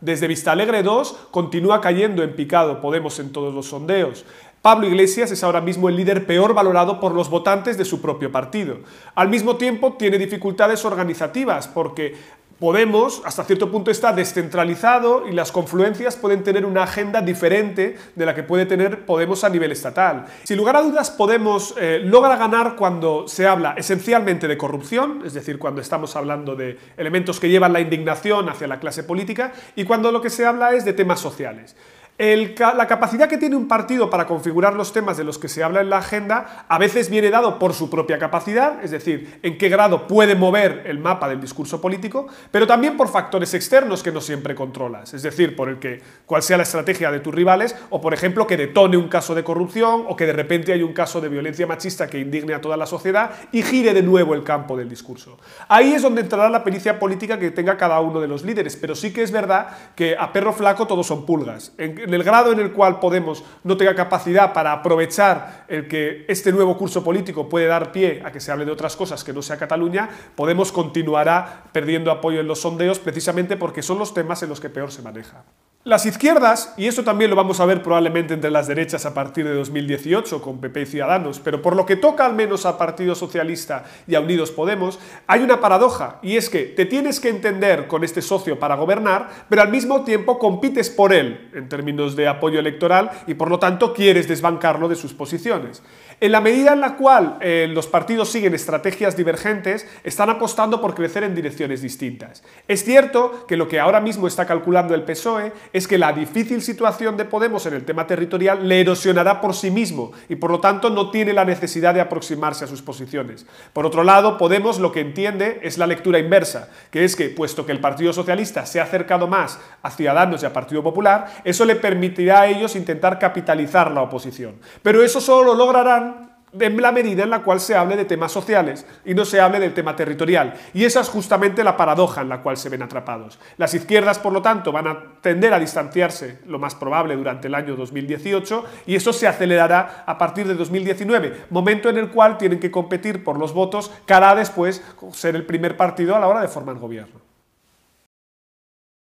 Desde Vistalegre 2 continúa cayendo en picado Podemos en todos los sondeos. Pablo Iglesias es ahora mismo el líder peor valorado por los votantes de su propio partido. Al mismo tiempo tiene dificultades organizativas porque Podemos, hasta cierto punto, está descentralizado y las confluencias pueden tener una agenda diferente de la que puede tener Podemos a nivel estatal. Sin lugar a dudas, Podemos eh, logra ganar cuando se habla esencialmente de corrupción, es decir, cuando estamos hablando de elementos que llevan la indignación hacia la clase política, y cuando lo que se habla es de temas sociales la capacidad que tiene un partido para configurar los temas de los que se habla en la agenda a veces viene dado por su propia capacidad, es decir, en qué grado puede mover el mapa del discurso político, pero también por factores externos que no siempre controlas, es decir, por el que cuál sea la estrategia de tus rivales o, por ejemplo, que detone un caso de corrupción o que de repente hay un caso de violencia machista que indigne a toda la sociedad y gire de nuevo el campo del discurso. Ahí es donde entrará la pericia política que tenga cada uno de los líderes, pero sí que es verdad que a perro flaco todos son pulgas. En, en el grado en el cual Podemos no tenga capacidad para aprovechar el que este nuevo curso político puede dar pie a que se hable de otras cosas que no sea Cataluña, Podemos continuará perdiendo apoyo en los sondeos precisamente porque son los temas en los que peor se maneja. Las izquierdas, y eso también lo vamos a ver probablemente entre las derechas a partir de 2018 con PP y Ciudadanos, pero por lo que toca al menos a Partido Socialista y a Unidos Podemos, hay una paradoja, y es que te tienes que entender con este socio para gobernar, pero al mismo tiempo compites por él en términos de apoyo electoral y por lo tanto quieres desbancarlo de sus posiciones. En la medida en la cual eh, los partidos siguen estrategias divergentes, están apostando por crecer en direcciones distintas. Es cierto que lo que ahora mismo está calculando el PSOE es que la difícil situación de Podemos en el tema territorial le erosionará por sí mismo y por lo tanto no tiene la necesidad de aproximarse a sus posiciones. Por otro lado, Podemos lo que entiende es la lectura inversa, que es que puesto que el Partido Socialista se ha acercado más a Ciudadanos y a Partido Popular, eso le permitirá a ellos intentar capitalizar la oposición. Pero eso solo lo lograrán en la medida en la cual se hable de temas sociales y no se hable del tema territorial. Y esa es justamente la paradoja en la cual se ven atrapados. Las izquierdas, por lo tanto, van a tender a distanciarse, lo más probable, durante el año 2018, y eso se acelerará a partir de 2019, momento en el cual tienen que competir por los votos cara después pues, ser el primer partido a la hora de formar gobierno.